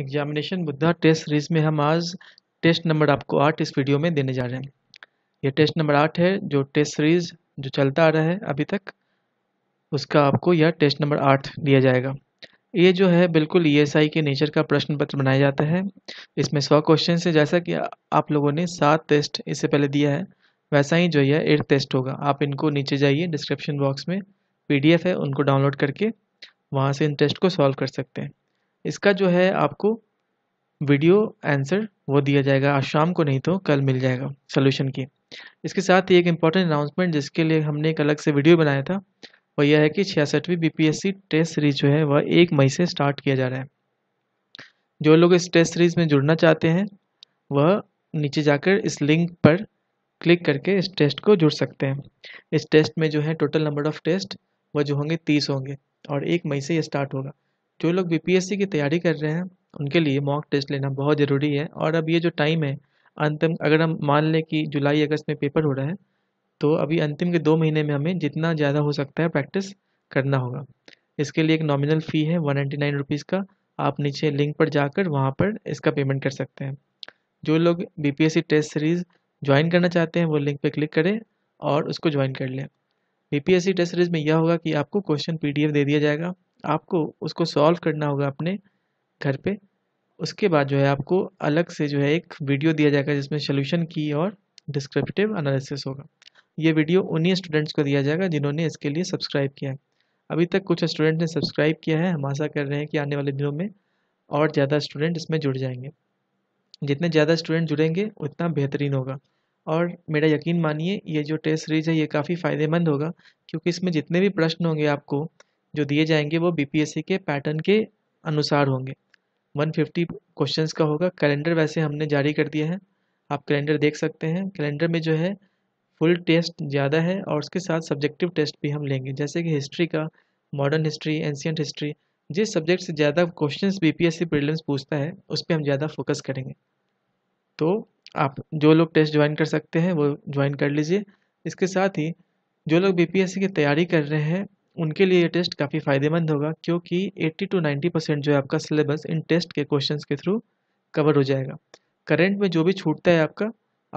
examination Buddha test series में हम आज टेस्ट नंबर आपको आठ इस वीडियो में देने जा रहे हैं ये टेस्ट नंबर आठ है जो टेस्ट सीरीज जो चलता आ रहा है अभी तक उसका आपको यह टेस्ट नंबर आठ दिया जाएगा ये जो है बिल्कुल ई e के नेचर का प्रश्न पत्र बनाया जाता है इसमें सौ क्वेश्चन है जैसा कि आप लोगों ने सात टेस्ट इससे पहले दिया है वैसा ही जो है एट टेस्ट होगा आप इनको नीचे जाइए डिस्क्रिप्शन बॉक्स में पीडीएफ है उनको डाउनलोड करके वहाँ से इन टेस्ट को सॉल्व कर सकते हैं इसका जो है आपको वीडियो आंसर वो दिया जाएगा आज शाम को नहीं तो कल मिल जाएगा सोल्यूशन की इसके साथ ही एक इम्पॉर्टेंट अनाउंसमेंट जिसके लिए हमने एक अलग से वीडियो बनाया था वो यह है कि छियासठवीं बीपीएससी टेस्ट सीरीज जो है वह एक मई से स्टार्ट किया जा रहा है जो लोग इस टेस्ट सीरीज में जुड़ना चाहते हैं वह नीचे जाकर इस लिंक पर क्लिक करके इस टेस्ट को जुड़ सकते हैं इस टेस्ट में जो है टोटल नंबर ऑफ़ टेस्ट वह जो होंगे तीस होंगे और एक मई से ये स्टार्ट होगा जो लोग बीपीएससी की तैयारी कर रहे हैं उनके लिए मॉक टेस्ट लेना बहुत ज़रूरी है और अब ये जो टाइम है अंतिम अगर हम मान लें कि जुलाई अगस्त में पेपर हो रहा है तो अभी अंतिम के दो महीने में हमें जितना ज़्यादा हो सकता है प्रैक्टिस करना होगा इसके लिए एक नॉमिनल फ़ी है वन नाइन्टी नाइन रुपीज़ का आप नीचे लिंक पर जाकर वहाँ पर इसका पेमेंट कर सकते हैं जो लोग बी टेस्ट सीरीज़ ज्वाइन करना चाहते हैं वो लिंक पर क्लिक करें और उसको ज्वाइन कर लें बी टेस्ट सीरीज़ में यह होगा कि आपको क्वेश्चन पी दे दिया जाएगा आपको उसको सॉल्व करना होगा अपने घर पे उसके बाद जो है आपको अलग से जो है एक वीडियो दिया जाएगा जिसमें सोल्यूशन की और डिस्क्रिप्टिव एनालिसिस होगा ये वीडियो उन्हीं स्टूडेंट्स को दिया जाएगा जिन्होंने इसके लिए सब्सक्राइब किया है अभी तक कुछ स्टूडेंट ने सब्सक्राइब किया है हम आशा कर रहे हैं कि आने वाले दिनों में और ज़्यादा स्टूडेंट इसमें जुड़ जाएंगे जितने ज़्यादा स्टूडेंट जुड़ेंगे उतना बेहतरीन होगा और मेरा यकीन मानिए ये जो टेस्ट सीरीज है ये काफ़ी फ़ायदेमंद होगा क्योंकि इसमें जितने भी प्रश्न होंगे आपको जो दिए जाएंगे वो बीपीएससी के पैटर्न के अनुसार होंगे 150 क्वेश्चन का होगा कैलेंडर वैसे हमने जारी कर दिया है आप कैलेंडर देख सकते हैं कैलेंडर में जो है फुल टेस्ट ज़्यादा है और उसके साथ सब्जेक्टिव टेस्ट भी हम लेंगे जैसे कि हिस्ट्री का मॉडर्न हिस्ट्री एंशियंट हिस्ट्री जिस सब्जेक्ट से ज़्यादा क्वेश्चन बी पी एस पूछता है उस पर हम ज़्यादा फोकस करेंगे तो आप जो लोग टेस्ट ज्वाइन कर सकते हैं वो ज्वाइन कर लीजिए इसके साथ ही जो लोग बी पी एस की तैयारी कर रहे हैं उनके लिए ये टेस्ट काफ़ी फ़ायदेमंद होगा क्योंकि 80 टू 90 परसेंट जो है आपका सिलेबस इन टेस्ट के क्वेश्चन के थ्रू कवर हो जाएगा करेंट में जो भी छूटता है आपका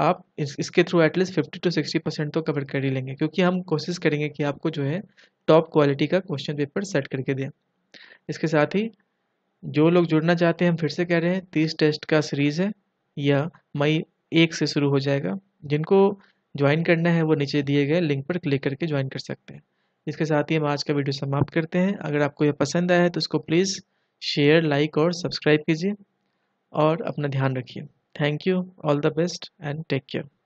आप इस, इसके through at least fifty to sixty percent तो कवर कर ही लेंगे क्योंकि हम कोशिश करेंगे कि आपको जो है टॉप क्वालिटी का क्वेश्चन पेपर सेट करके दें इसके साथ ही जो लोग जुड़ना चाहते हैं हम फिर से कह रहे हैं तीस टेस्ट का सीरीज़ है या मई एक से शुरू हो जाएगा जिनको ज्वाइन करना है वो नीचे दिए गए लिंक पर क्लिक करके ज्वाइन कर सकते हैं इसके साथ ही हम आज का वीडियो समाप्त करते हैं अगर आपको यह पसंद आया है तो उसको प्लीज़ शेयर लाइक और सब्सक्राइब कीजिए और अपना ध्यान रखिए thank you all the best and take care